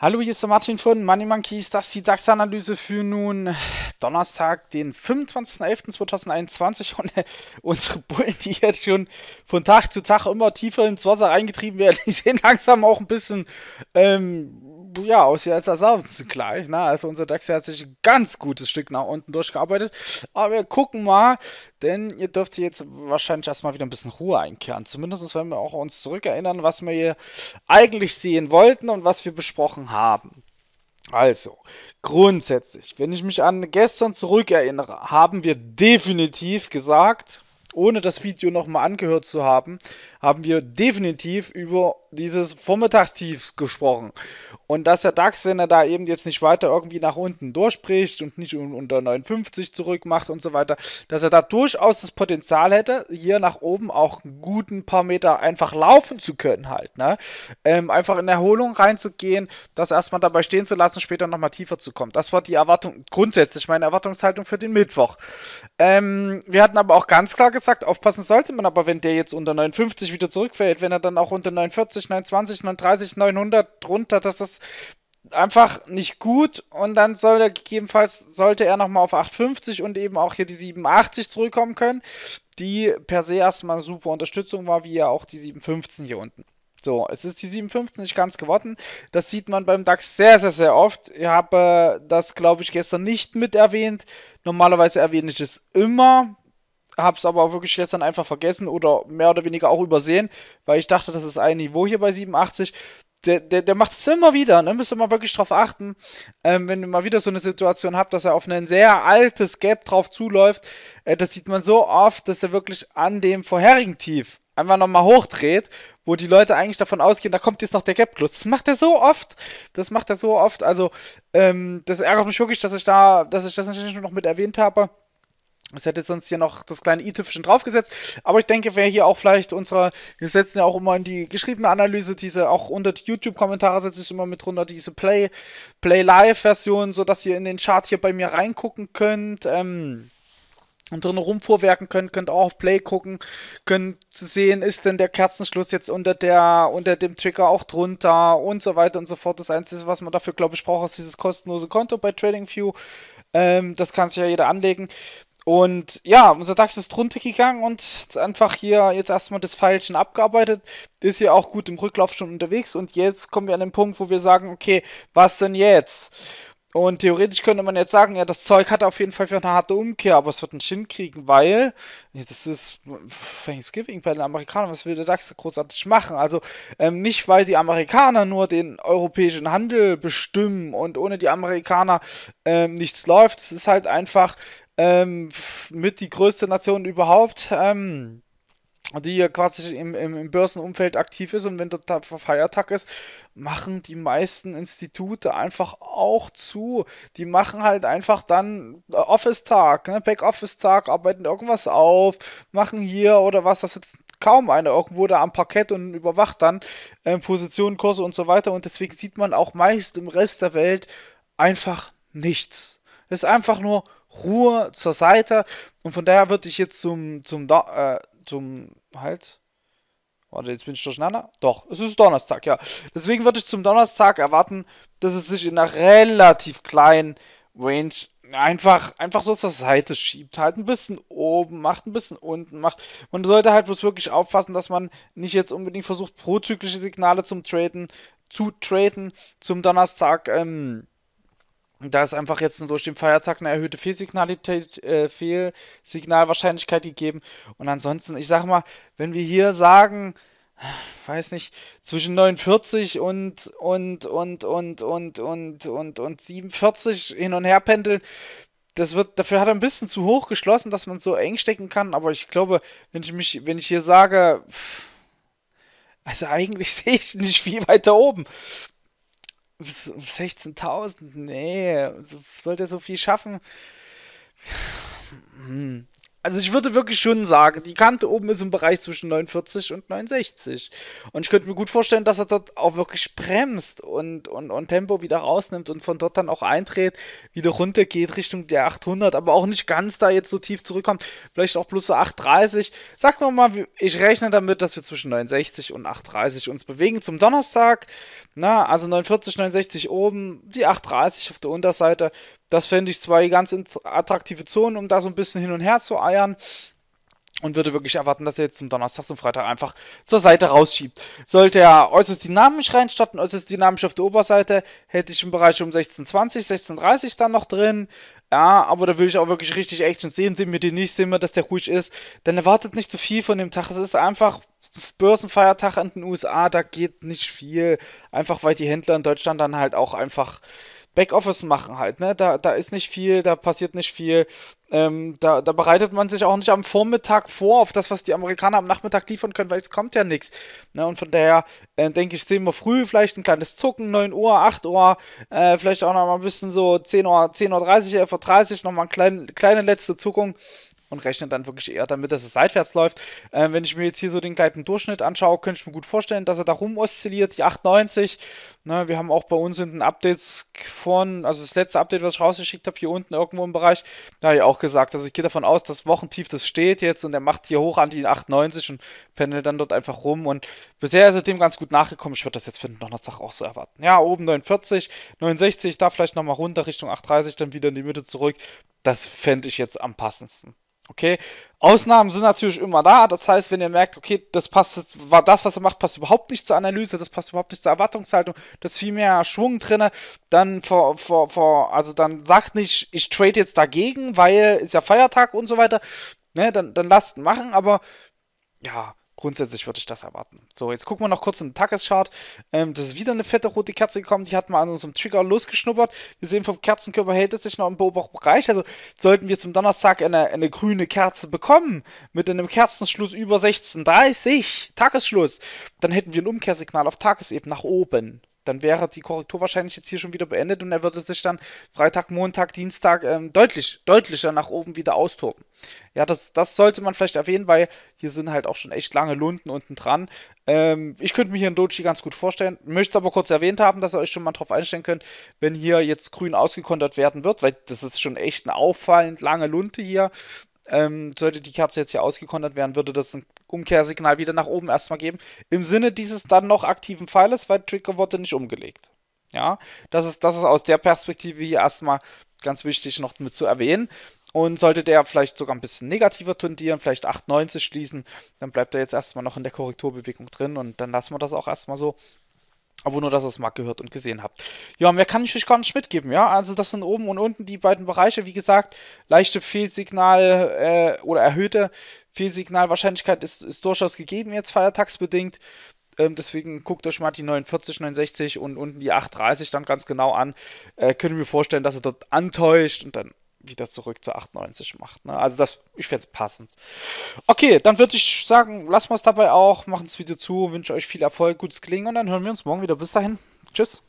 Hallo, hier ist der Martin von Money Monkeys. Das ist die DAX-Analyse für nun Donnerstag, den 25.11.2021. Und äh, unsere Bullen, die jetzt schon von Tag zu Tag immer tiefer ins Wasser reingetrieben werden, die sehen langsam auch ein bisschen ähm, ja, aussieht, als ersatz zugleich. Ne? Also unser DAX hat sich ein ganz gutes Stück nach unten durchgearbeitet. Aber wir gucken mal, denn ihr dürft jetzt wahrscheinlich erstmal wieder ein bisschen Ruhe einkehren. Zumindest wenn wir auch uns zurückerinnern, was wir hier eigentlich sehen wollten und was wir besprochen haben. Also, grundsätzlich, wenn ich mich an gestern zurückerinnere, haben wir definitiv gesagt, ohne das Video nochmal angehört zu haben, haben wir definitiv über dieses Vormittagstief gesprochen. Und dass der DAX, wenn er da eben jetzt nicht weiter irgendwie nach unten durchbricht und nicht unter 59 zurück macht und so weiter, dass er da durchaus das Potenzial hätte, hier nach oben auch einen guten paar Meter einfach laufen zu können halt. Ne? Ähm, einfach in Erholung reinzugehen, das erstmal dabei stehen zu lassen, später nochmal tiefer zu kommen. Das war die Erwartung, grundsätzlich meine Erwartungshaltung für den Mittwoch. Ähm, wir hatten aber auch ganz klar gesagt, aufpassen sollte man aber, wenn der jetzt unter 59 wieder zurückfällt, wenn er dann auch unter 49, 920, 930, 900 drunter, das ist einfach nicht gut und dann soll er gegebenenfalls, sollte er nochmal auf 850 und eben auch hier die 780 zurückkommen können, die per se erstmal super Unterstützung war, wie ja auch die 715 hier unten. So, es ist die 7,15 nicht ganz geworden. Das sieht man beim DAX sehr, sehr, sehr oft. Ich habe äh, das, glaube ich, gestern nicht mit erwähnt. Normalerweise erwähne ich es immer. Habe es aber auch wirklich gestern einfach vergessen oder mehr oder weniger auch übersehen, weil ich dachte, das ist ein Niveau hier bei 87. Der, der, der macht es immer wieder, ne? müsst ihr mal wirklich drauf achten, ähm, wenn ihr mal wieder so eine Situation habt, dass er auf ein sehr altes Gap drauf zuläuft, äh, das sieht man so oft, dass er wirklich an dem vorherigen Tief einfach nochmal hochdreht, wo die Leute eigentlich davon ausgehen, da kommt jetzt noch der Gap Klutz. Das macht er so oft. Das macht er so oft. Also, ähm, das ärgert mich wirklich, dass ich da, dass ich das natürlich noch mit erwähnt habe. Es hätte sonst hier noch das kleine i-Tüpfchen draufgesetzt. Aber ich denke, wer hier auch vielleicht unsere, wir setzen ja auch immer in die geschriebene Analyse, diese auch unter die YouTube-Kommentare setze ich immer mit runter, diese Play, Play-Live-Version, sodass ihr in den Chart hier bei mir reingucken könnt. Ähm, und drin rumfuhrwerken könnt, könnt auch auf Play gucken, könnt sehen, ist denn der Kerzenschluss jetzt unter der, unter dem Trigger auch drunter und so weiter und so fort. Das Einzige, was man dafür, glaube ich, braucht, ist dieses kostenlose Konto bei TradingView. Ähm, das kann sich ja jeder anlegen. Und ja, unser DAX ist drunter gegangen und einfach hier jetzt erstmal das Pfeilchen abgearbeitet. Ist ja auch gut im Rücklauf schon unterwegs. Und jetzt kommen wir an den Punkt, wo wir sagen, okay, was denn jetzt? Und theoretisch könnte man jetzt sagen, ja, das Zeug hat auf jeden Fall für eine harte Umkehr, aber es wird einen Shin kriegen, weil das ist Thanksgiving bei den Amerikanern, was will der DAX da großartig machen? Also ähm, nicht, weil die Amerikaner nur den europäischen Handel bestimmen und ohne die Amerikaner ähm, nichts läuft. Es ist halt einfach ähm, mit die größte Nation überhaupt. Ähm, die ja quasi im, im, im, Börsenumfeld aktiv ist und wenn da Feiertag ist, machen die meisten Institute einfach auch zu. Die machen halt einfach dann äh, Office-Tag, ne? Back-Office-Tag, arbeiten irgendwas auf, machen hier oder was, das jetzt kaum einer irgendwo da am Parkett und überwacht dann äh, Positionen, Kurse und so weiter und deswegen sieht man auch meist im Rest der Welt einfach nichts. Es ist einfach nur Ruhe zur Seite und von daher würde ich jetzt zum, zum, äh, zum halt. Warte, jetzt bin ich durcheinander. Doch, es ist Donnerstag, ja. Deswegen würde ich zum Donnerstag erwarten, dass es sich in einer relativ kleinen Range einfach, einfach so zur Seite schiebt. Halt ein bisschen oben, macht ein bisschen unten, macht. Man sollte halt bloß wirklich aufpassen, dass man nicht jetzt unbedingt versucht, prozyklische Signale zum Traden zu traden zum Donnerstag ähm, da ist einfach jetzt durch den Feiertag eine erhöhte Fehlsignalität, äh, Fehlsignalwahrscheinlichkeit gegeben. Und ansonsten, ich sag mal, wenn wir hier sagen, weiß nicht, zwischen 49 und und und und und und und und 47 hin und her pendeln, das wird, dafür hat er ein bisschen zu hoch geschlossen, dass man so eng stecken kann, aber ich glaube, wenn ich mich, wenn ich hier sage, also eigentlich sehe ich nicht viel weiter oben. 16.000, nee, sollte er so viel schaffen? Hm. Also ich würde wirklich schon sagen, die Kante oben ist im Bereich zwischen 49 und 69. Und ich könnte mir gut vorstellen, dass er dort auch wirklich bremst und, und, und Tempo wieder rausnimmt und von dort dann auch eintritt, wieder runter geht Richtung der 800, aber auch nicht ganz da jetzt so tief zurückkommt. Vielleicht auch plus so 830. Sagen wir mal, ich rechne damit, dass wir zwischen 69 und 830 uns bewegen zum Donnerstag. Na, also 49, 69 oben, die 830 auf der Unterseite. Das fände ich zwei ganz attraktive Zonen, um da so ein bisschen hin und her zu eiern. Bayern und würde wirklich erwarten, dass er jetzt zum Donnerstag zum Freitag einfach zur Seite rausschiebt. Sollte er äußerst dynamisch reinstarten, äußerst dynamisch auf der Oberseite, hätte ich im Bereich um 16.20, 16.30 dann noch drin. Ja, aber da will ich auch wirklich richtig Action sehen. Sehen wir die nicht, sehen wir, dass der ruhig ist. Dann erwartet nicht zu so viel von dem Tag. Es ist einfach Börsenfeiertag in den USA, da geht nicht viel. Einfach weil die Händler in Deutschland dann halt auch einfach Backoffice machen halt, ne? Da, da ist nicht viel, da passiert nicht viel. Ähm, da, da, bereitet man sich auch nicht am Vormittag vor auf das, was die Amerikaner am Nachmittag liefern können, weil es kommt ja nichts. Ne? Und von daher äh, denke ich, sehen wir früh vielleicht ein kleines Zucken, 9 Uhr, 8 Uhr, äh, vielleicht auch noch mal ein bisschen so 10 Uhr, 10.30 Uhr, 11.30 Uhr, nochmal eine klein, kleine letzte Zuckung und rechne dann wirklich eher damit, dass es seitwärts läuft. Ähm, wenn ich mir jetzt hier so den gleitenden Durchschnitt anschaue, könnte ich mir gut vorstellen, dass er da rum oszilliert, die 890. Ne, wir haben auch bei uns in den Updates von, also das letzte Update, was ich rausgeschickt habe, hier unten irgendwo im Bereich, da habe ich auch gesagt, also ich gehe davon aus, dass Wochentief das steht jetzt und er macht hier hoch an die 890 und pendelt dann dort einfach rum und bisher ist er dem ganz gut nachgekommen. Ich würde das jetzt für den Donnerstag auch so erwarten. Ja, oben 49, 69, da vielleicht nochmal runter Richtung 830, dann wieder in die Mitte zurück. Das fände ich jetzt am passendsten. Okay, Ausnahmen sind natürlich immer da. Das heißt, wenn ihr merkt, okay, das passt jetzt, war das, was er macht, passt überhaupt nicht zur Analyse, das passt überhaupt nicht zur Erwartungshaltung, da ist viel mehr Schwung drin, dann vor, vor, vor, also dann sagt nicht, ich trade jetzt dagegen, weil ist ja Feiertag und so weiter. Ne, dann, dann lasst machen, aber ja, Grundsätzlich würde ich das erwarten. So, jetzt gucken wir noch kurz in den Tageschart. Ähm, das ist wieder eine fette rote Kerze gekommen. Die hat mal an unserem Trigger losgeschnuppert. Wir sehen, vom Kerzenkörper hält es sich noch im Beobachtbereich. Also sollten wir zum Donnerstag eine, eine grüne Kerze bekommen, mit einem Kerzenschluss über 16.30 Tagesschluss, dann hätten wir ein Umkehrsignal auf Tagesebene nach oben dann wäre die Korrektur wahrscheinlich jetzt hier schon wieder beendet und er würde sich dann Freitag, Montag, Dienstag ähm, deutlich, deutlicher nach oben wieder austoben. Ja, das, das sollte man vielleicht erwähnen, weil hier sind halt auch schon echt lange Lunden unten dran. Ähm, ich könnte mir hier einen Doji ganz gut vorstellen, möchte es aber kurz erwähnt haben, dass ihr euch schon mal drauf einstellen könnt, wenn hier jetzt grün ausgekontert werden wird, weil das ist schon echt eine auffallend lange Lunte hier. Ähm, sollte die Kerze jetzt hier ausgekontert werden, würde das ein Umkehrsignal wieder nach oben erstmal geben, im Sinne dieses dann noch aktiven Pfeiles, weil Trigger wurde nicht umgelegt. Ja, das ist, das ist aus der Perspektive hier erstmal ganz wichtig noch mit zu erwähnen. Und sollte der vielleicht sogar ein bisschen negativer tendieren, vielleicht 8,90 schließen, dann bleibt er jetzt erstmal noch in der Korrekturbewegung drin und dann lassen wir das auch erstmal so. Aber nur, dass ihr es mal gehört und gesehen habt. Ja, mehr kann ich euch gar nicht mitgeben, ja. Also das sind oben und unten die beiden Bereiche. Wie gesagt, leichte Fehlsignal äh, oder erhöhte Fehlsignalwahrscheinlichkeit ist, ist durchaus gegeben jetzt feiertagsbedingt. Ähm, deswegen guckt euch mal die 49, 69 und unten die 830 dann ganz genau an. Äh, könnt ihr mir vorstellen, dass ihr dort antäuscht und dann wieder zurück zu 98 macht. Ne? Also das, ich fände es passend. Okay, dann würde ich sagen, lassen wir es dabei auch, machen das Video zu, wünsche euch viel Erfolg, gutes Klingen und dann hören wir uns morgen wieder. Bis dahin, tschüss.